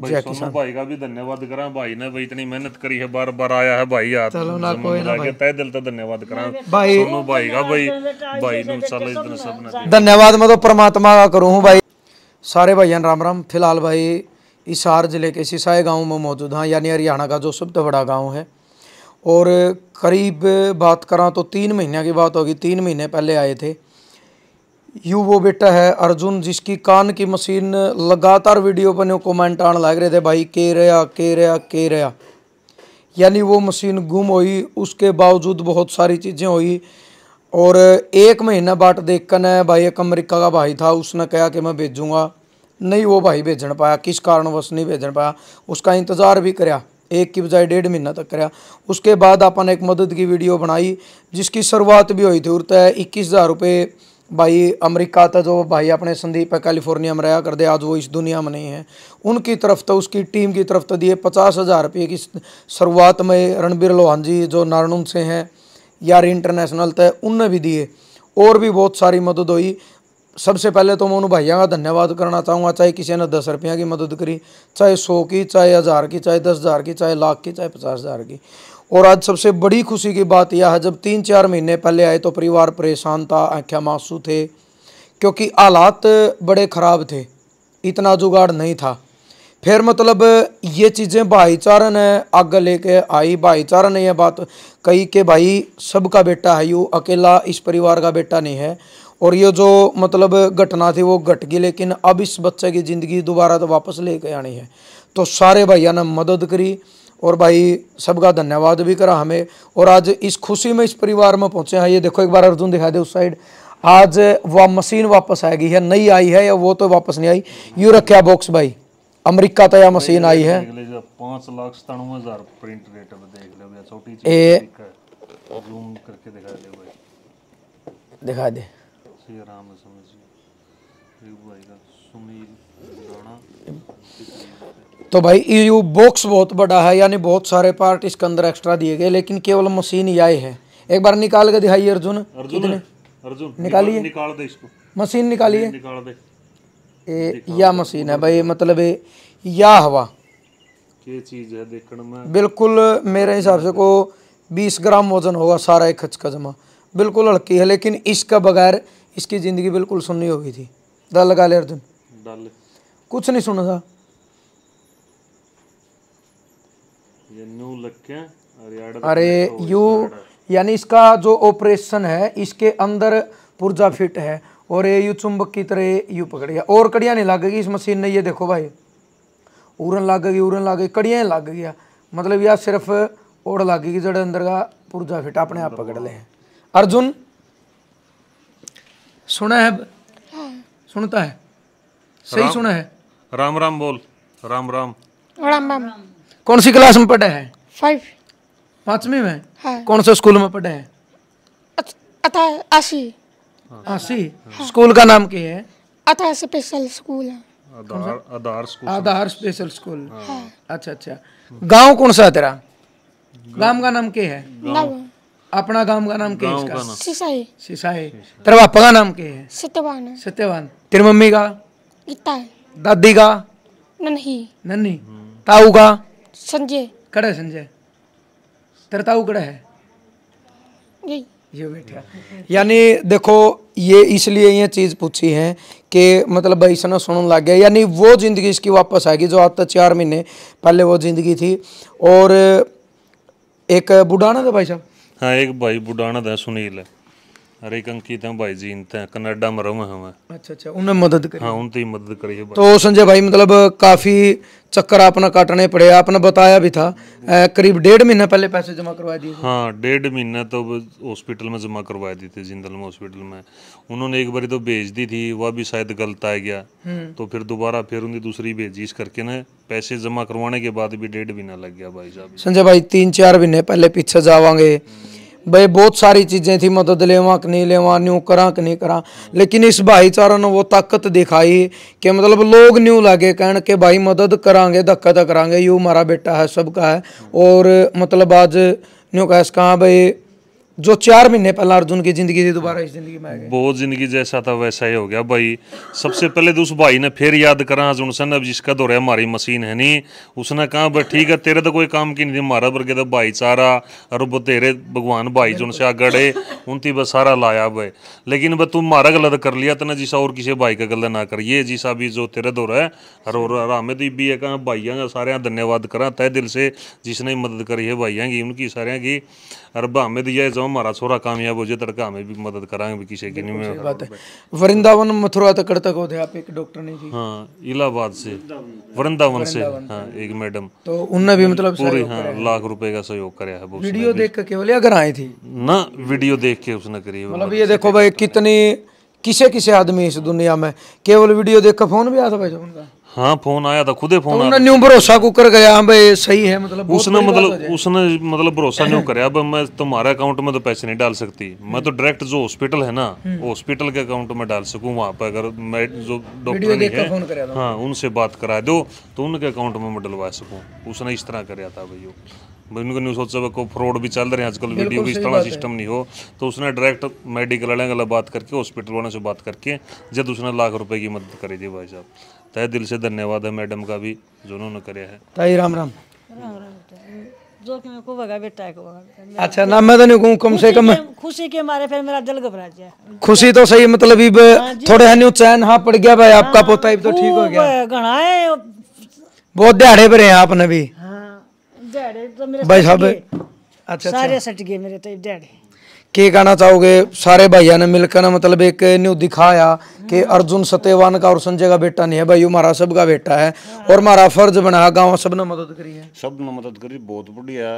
भाई सोनू भाई का भी धन्यवाद करा भाई ने भाई इतनी मेहनत करी है बार बार आया है भाई यार चलो ना कोई ना भाई तय दिल से धन्यवाद करा भाई सोनू भाई का भाई भाई नु चलो इस दिन सब ने धन्यवाद मैं तो परमात्मा का करूं हूं भाई सारे भाइयों राम राम फिलहाल भाई हिसार जिले के सिसाए गांव में मौजूद हाँ यानी हरियाणा का जो सबसे बड़ा गांव है और करीब बात करा तो तीन महीने की बात होगी तीन महीने पहले आए थे यू वो बेटा है अर्जुन जिसकी कान की मशीन लगातार वीडियो बने कमेंट आने लग रहे थे भाई के रहा के रहा के रहा यानी वो मशीन गुम हुई उसके बावजूद बहुत सारी चीज़ें हुई और एक महीना बाट देख कर भाई एक अमरीका का भाई था उसने कहा कि मैं भेजूँगा नहीं वो भाई भेजन पाया किस कारणवश नहीं भेजन पाया उसका इंतज़ार भी कराया एक की बजाय डेढ़ महीना तक कराया उसके बाद अपन एक मदद की वीडियो बनाई जिसकी शुरुआत भी हुई थी उड़ता इक्कीस हज़ार रुपये भाई अमेरिका था तो जो भाई अपने संदीप है कैलिफोर्निया में रहा कर दे आज वो इस दुनिया में नहीं है उनकी तरफ तो उसकी टीम की तरफ तो दिए पचास हज़ार रुपये की शुरुआत में रणबीर लोहान जी जो नारणुम से हैं यार इंटरनेशनल थे तो उनने भी दिए और भी बहुत सारी मदद हुई सबसे पहले तो मैं उन भाइयों का धन्यवाद करना चाहूँगा चाहे किसी ने दस रुपया की मदद करी चाहे सौ की चाहे हज़ार की चाहे दस हज़ार की चाहे लाख की चाहे पचास हज़ार की और आज सबसे बड़ी खुशी की बात यह है जब तीन चार महीने पहले आए तो परिवार परेशान था आँखें मासू थे क्योंकि हालात बड़े ख़राब थे इतना जुगाड़ नहीं था फिर मतलब ये चीज़ें भाईचारा ने आगे लेके आई भाईचारा ने यह बात कही कि भाई सबका बेटा है यू अकेला इस परिवार का बेटा नहीं है और ये जो मतलब घटना थी वो घट गई लेकिन अब इस बच्चे की ज़िंदगी दोबारा तो वापस लेके आनी है तो सारे भैया ने मदद करी और भाई सबका धन्यवाद भी करा हमें और आज इस खुशी में इस परिवार में पहुंचे हैं ये देखो एक बार अर्जुन दिखा दे उस साइड आज वह मशीन वापस आएगी है नई आई है या वो तो वापस नहीं आई यू रखा बॉक्स भाई अमेरिका तो यह मशीन आई है पाँच लाख सतानवे हजार प्रिंट दिखा दे तो भाई ईयू बॉक्स बहुत बड़ा है यानी बहुत सारे पार्ट इसके अंदर एक्स्ट्रा दिए गए लेकिन केवल मशीन यही है एक बार निकाल के दिखाई अर्जुन अर्जुन निकालिए निकाल दे इसको मशीन निकालिए निकाल दे ए, या मशीन है भाई मतलब या हवा चीज है देखने में बिल्कुल मेरे हिसाब से को 20 ग्राम वजन होगा सारा एक खच का जमा बिल्कुल हल्की है लेकिन इसका बगैर इसकी ज़िंदगी बिल्कुल सुननी होगी थी डल गल अर्जुन डल कुछ नहीं सुन था अरे यू यानी इसका जो ऑपरेशन है इसके अंदर पुर्जा फिट है और ये यू चुंबक की तरह यू पकड़िया और कड़िया नहीं लागेगी इस मशीन ने ये देखो भाई उरन लागेगी उरन कड़िया ही लाग गया मतलब यह सिर्फ ओढ़ लागेगी जड़ अंदर का पुर्जा फिट अपने आप पकड़ ले अर्जुन सुना है सुनता है सही सुना है राम राम बोल राम राम राम राम कौन सी क्लास में पढ़ा है फाइव पांचवी में हाँ। कौन से स्कूल में पढ़ा है आशी आशी हाँ। स्कूल का नाम क्या है अता special school Aadhaar school Aadhaar special school हाँ। हाँ। अच्छा अच्छा गांव कौन सा है तेरा गांव का नाम क्या है अपना गांव का नाम क्या है सिसाई सिसाई तेरा पापा का नाम क्या है सत्यवान सत्यवान तेरी मम्मी का इता दादी का नन्ही नन्ही ताऊ का संजय कड़े संजय तेरा ताऊ कड़े है यही ये बैठा यानी देखो ये इसलिए ये चीज़ पूछी है कि मतलब ऐसा सुन लग गया यानी वो ज़िंदगी इसकी वापस आएगी जो आज तक चार महीने पहले वो ज़िंदगी थी और एक बुढ़ाना था भाई साहब हाँ एक भाई बुढ़ाना था सुनील हरेक हैं भाई जी इनते हैं कनाडा में रहे हैं अच्छा अच्छा उन्हें मदद करी हाँ उनकी मदद करी है तो संजय भाई मतलब काफ़ी चक्कर आपने काटने पड़े आपने बताया भी था करीब डेढ़ महीने पहले पैसे जमा करवा दिए हाँ डेढ़ महीने तो हॉस्पिटल में जमा करवा दिए थे जिंदल में हॉस्पिटल में उन्होंने एक बारी तो भेज दी थी वह भी शायद गलत आ गया तो फिर दोबारा फिर उनकी दूसरी भेजी इस करके ना पैसे जमा करवाने के बाद भी डेढ़ महीना लग गया भाई साहब संजय भाई तीन चार महीने पहले पीछे जावांगे भाई बहुत सारी चीज़ें थी मदद लेवा कि नहीं लेवा न्यू करा कि नहीं करा लेकिन इस भाईचारा ने वो ताकत दिखाई कि मतलब लोग न्यू लागे कह के भाई मदद करांगे धक्का तो करांगे यू हमारा बेटा है सबका है और मतलब आज न्यू कह सका भाई जो चार महीने पहले अर्जुन की जिंदगी थी दोबारा इस जिंदगी में आ गए बहुत जिंदगी जैसा था वैसा ही हो गया भाई सबसे पहले तो उस भाई ने फिर याद करा अर्जुन सन अब जिसका दौर तो हमारी मशीन है नहीं उसने कहा भाई ठीक है तेरे तो कोई काम की नहीं हमारा वर्ग तो भाईचारा और वो भगवान भाई जो उनसे आगड़े उनती बस सारा लाया भाई लेकिन भाई तू मारा गलत कर लिया तो ना जिसा और किसी भाई का गलत ना करिए जिसा भी जो तेरा दौरा तो है और हमें तो भी है कहा भाई सारे धन्यवाद करा तय दिल से जिसने मदद करी है भाइयों की उनकी सारे की और हमें तो यह हमारा सोरा कामयाब हो जाए तड़का हमें भी मदद कराएंगे किसी की नहीं में बात है वृंदावन मथुरा तकड़ तक होते आप एक डॉक्टर ने जी हाँ इलाहाबाद से वृंदावन से हाँ एक मैडम तो उनने भी मतलब पूरे हाँ लाख रुपए का सहयोग कराया है वीडियो देख के केवल अगर आई थी ना वीडियो देख के उसने करी मतलब ये देखो भाई कितनी किसे किसे आदमी इस दुनिया में केवल वीडियो देख कर फोन भी आता भाई उनका हाँ फोन आया था खुद ही फोन तो न्यू भरोसा को कर गया हाँ भाई सही है मतलब उसने मतलब उसने मतलब भरोसा न्यू कराया अब मैं तुम्हारे अकाउंट में तो पैसे नहीं डाल सकती मैं तो डायरेक्ट जो हॉस्पिटल है ना हॉस्पिटल हम्म। के अकाउंट में डाल सकू वहाँ पे अगर मैं जो डॉक्टर हाँ उनसे बात करा दो तो उनके अकाउंट में मैं डलवा सकूँ उसने इस तरह कराया था भाई ਮੈਨੂੰ ਨਿਊਜ਼ ਸੋਚਾ फ्रॉड भी चल रहे हैं आजकल वीडियो भी इस तरह सिस्टम नहीं हो तो उसने डायरेक्ट मेडिकल वाले गला बात करके हॉस्पिटल वालों से बात करके जब उसने लाख रुपए की मदद करी थी भाई साहब तय दिल से धन्यवाद है मैडम का भी जो उन्होंने करे है ताई राम राम जो कि को भगा बेटा को अच्छा ना मैं तो नहीं कम से कम खुशी के मारे फिर मेरा दिल घबरा गया खुशी तो सही मतलब थोड़े चैन पड़ गया भाई आपका पोता तो ठीक हो गया बहुत दिहाड़े पर हैं आपने भी भाई मतलब हाँ। अर्जुन सत्यवान का और संजय का बेटा नहीं है भाई हमारा सब का बेटा है हाँ। और हमारा फर्ज बना गांव सब ने मदद करी है सब ने मदद करी बहुत बढ़िया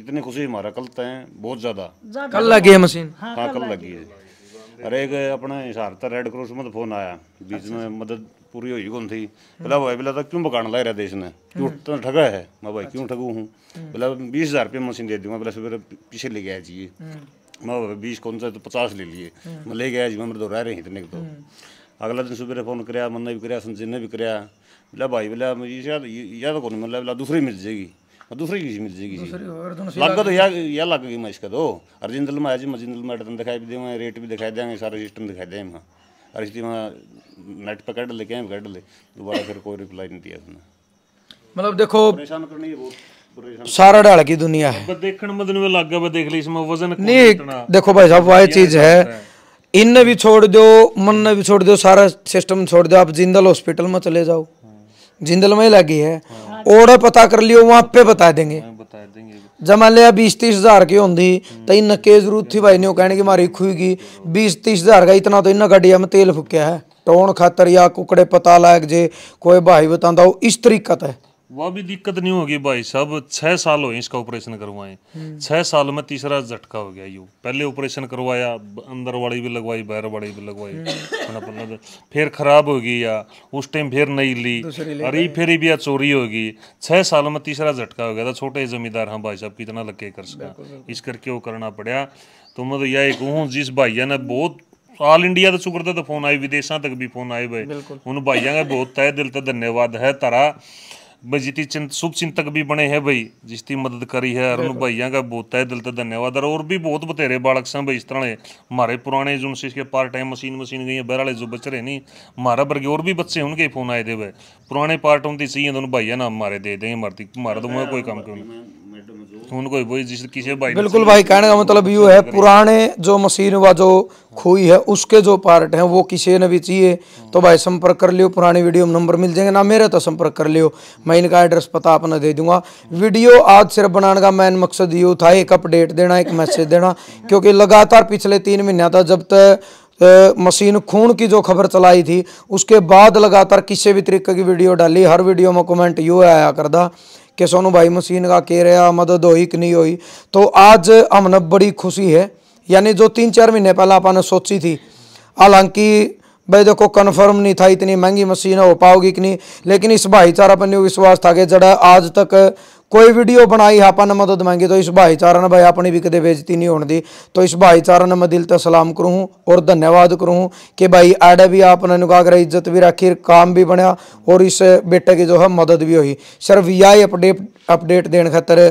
इतनी खुशी हमारा कलता है बहुत ज्यादा कल लगी है मशीन हाँ, हाँ कल लगी है अरे एक अपने हिसार रेड क्रॉस मत फोन आया बीच में मदद पूरी हुई कौन थी बोला भाई बोला तो क्यों पकाना लग रहा देश ने क्यों इतना ठगा है मैं भाई क्यों ठगू हूँ बोला बीस हज़ार रुपये मशीन दे दूंगा बोला सवेरे पीछे ले गया जी मैं भाई बीस कौन सा तो पचास ले लिए मैं ले गया जी मैं दोहरा रही इतने तो अगला दिन सुबह फोन कराया मन ने भी कराया संजय ने भी कराया बोला भाई बोला मुझे याद याद कौन मतलब बोला दूसरी मिल जाएगी और दूसरी किसी मिल जाएगी लागत तो यह यह लगेगी मैं इसका तो अर्जिंदल में आज मजिंदल में अटन दिखाई भी देंगे रेट भी दिखाई देंगे सारा सिस्टम दिखाई देंगे वहाँ और इसलिए वहाँ नेट पर कट ले क्या कट ले दोबारा फिर कोई रिप्लाई नहीं दिया उसने मतलब देखो परेशान करने की सारा डाल की दुनिया है नहीं देखो भाई साहब वह चीज है इन भी छोड़ दो मन ने भी छोड़ दो सारा सिस्टम छोड़ दो आप जिंदल हॉस्पिटल में चले जाओ जिंदल में ही लगी है हाँ। ਉਹੜੇ ਪਤਾ ਕਰ ਲਿਓ ਉਹ ਆਪੇ ਬਤਾ ਦੇਣਗੇ ਜਮਾ ਲਿਆ 20 30 ਹਜ਼ਾਰ ਕੀ ਹੁੰਦੀ ਤੈ ਨਕੇ ਜ਼ਰੂਰ ਥੀ ਭਾਈ ਨੇ ਉਹ ਕਹਿਣਗੇ ਮਾਰੀ ਖੂਗੀ 20 30 ਹਜ਼ਾਰ ਦਾ ਇਤਨਾ ਤੋਂ ਇਨਾ ਗੱਡੀਆਂ ਮੇ ਤੇਲ ਫੁੱਕਿਆ ਹੈ ਟੋਣ ਖਾਤਰ ਜਾਂ ਕੁਕੜੇ ਪਤਾ ਲਾਇਕ ਜੇ ਕੋਈ ਭਾਈ ਬਤਾਉਂਦਾ ਉਹ ਇਸ ਤਰੀਕਤ ਹੈ वह भी दिक्कत नहीं होगी भाई साहब छह साल हो इसका ऑपरेशन करवाए हम्म। छः साल में तीसरा झटका हो गया यू पहले ऑपरेशन करवाया अंदर वाली भी लगवाई बाहर वाली भी लगवाई हम्म। फिर खराब होगी या उस टाइम फिर नहीं ली अरे फिर भी या चोरी होगी छः साल में तीसरा झटका हो गया था छोटे जमींदार हाँ भाई साहब कितना लगे कर सका इस करके वो करना पड़ा तो मैं तो यह कहूँ जिस भाइया ने बहुत ऑल इंडिया तो शुक्र तो फोन आए विदेशों तक भी फोन आए भाई उन भाइया का बहुत तय दिल तो धन्यवाद है तारा भाई चिंत शुभ चिंतक भी बने हैं भाई जिसकी मदद करी है अरुण भाइया का बहुत है दिल से धन्यवाद और भी बहुत बतेरे बालक सब भाई इस तरह मारे पुराने जो के पार्ट टाइम मशीन मशीन गई है बहरवाले जो बच रहे नहीं हमारा वर्गे और भी बच्चे उनके फोन आए थे भाई पुराने पार्ट होते चाहिए दोनों भाइया ना हमारे दे देंगे हमारे मारा तो कोई काम क्यों नहीं बिल्कुल भाई कहने का मतलब यू है पुराने जो मशीन व जो खोई है उसके जो पार्ट हैं वो किसी ने भी चाहिए तो भाई संपर्क कर लियो पुराने वीडियो में नंबर मिल जाएंगे ना मेरे तो संपर्क कर लियो मैं इनका एड्रेस पता अपना दे दूंगा वीडियो आज सिर्फ बनाने का मेन मकसद यू था एक अपडेट देना एक मैसेज देना क्योंकि लगातार पिछले तीन महीना था जब तक मशीन खून की जो खबर चलाई थी उसके बाद लगातार किसी भी तरीके की वीडियो डाली हर वीडियो में कमेंट यू आया करदा कि सोनू भाई मशीन का के रहा मदद हुई कि नहीं हुई तो आज हमने बड़ी खुशी है यानी जो तीन चार महीने पहले आपने सोची थी हालांकि भाई देखो कन्फर्म नहीं था इतनी महंगी मशीन हो पाओगी कि नहीं लेकिन इस भाईचारा पर विश्वास था कि जरा आज तक कोई ਵੀਡੀਓ बनाई ਆਪਾਂ ਨਾ ਮਦਦ ਮੰਗੀ तो इस भाईचारा ने भाई अपनी भी कदे बेजती नहीं होने तो इस भाईचारा ने मैं दिल तो सलाम करूँ और धन्यवाद करूँ कि भाई आड़े भी आपने नुकागर इज्जत भी रखी काम भी बनया और इस बेटे की जो है मदद भी हुई सिर्फ यही अपडेट अपडेट देने खातर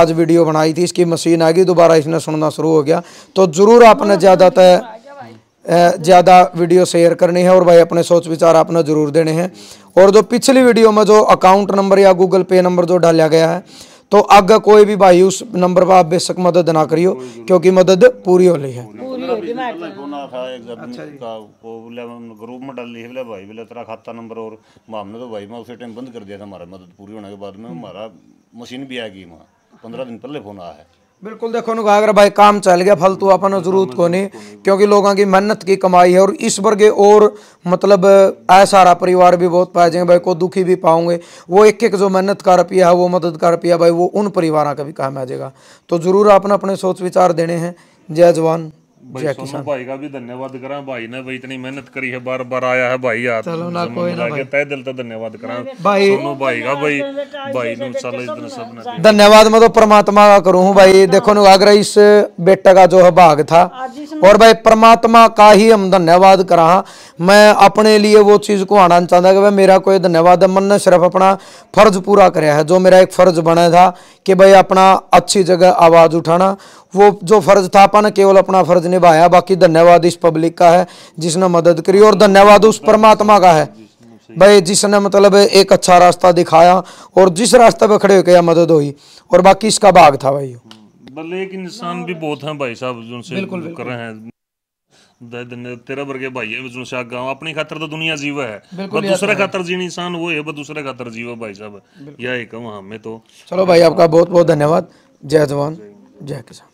आज वीडियो बनाई थी इसकी मशीन आ गई दोबारा इसने सुनना शुरू हो गया तो ज़रूर आपने हाँ, ज़्यादातर हाँ, ज़्यादा वीडियो शेयर करनी है और भाई अपने सोच विचार अपना ज़रूर देने हैं और जो पिछली वीडियो में जो अकाउंट नंबर या गूगल पे नंबर जो डाला गया है तो आगे कोई भी भाई उस नंबर पर आप बेशक मदद ना करियो क्योंकि मदद पूरी हो रही है अच्छा मशीन तो भी आ गई वहाँ पंद्रह दिन पहले फोन आया है बिल्कुल देखो ना अगर भाई काम चल गया फालतू अपन जरूरत मतलब को नहीं क्योंकि लोगों की मेहनत की कमाई है और इस वर्ग और मतलब ऐसा परिवार भी बहुत पाए जाएंगे भाई को दुखी भी पाओगे वो एक एक जो मेहनत का रुपया है वो मदद का रुपया भाई वो उन परिवारों का भी काम आ जाएगा तो ज़रूर आपने अपने सोच विचार देने हैं जय जवान धन्यवाद मैं तो परमात्मा का करूं भाई देखो आगरा इस बेटे का जो है भाग था और भाई परमात्मा का ही हम धन्यवाद करा मैं अपने लिए वो चीज़ को आना चाहता भाई मेरा कोई धन्यवाद मन ने सिर्फ अपना फ़र्ज पूरा कराया है जो मेरा एक फ़र्ज बना था कि भाई अपना अच्छी जगह आवाज़ उठाना वो जो फ़र्ज़ था अपना केवल अपना फ़र्ज़ निभाया बाकी धन्यवाद इस पब्लिक का है जिसने मदद करी और धन्यवाद उस परमात्मा का है भाई जिसने मतलब एक अच्छा रास्ता दिखाया और जिस रास्ते पे खड़े होकर मदद हुई और बाकी इसका भाग था भाई मतलब एक इंसान भी बहुत है भाई साहब जो कर रहे हैं तेरा वर्ग भाई है जो शाह गांव अपनी खातर तो दुनिया जीव है दूसरे खातर जीन इंसान वो है दूसरे खातर जीव भाई साहब यह एक हमें हाँ, तो चलो भाई आपका बहुत बहुत धन्यवाद जय जवान जय किसान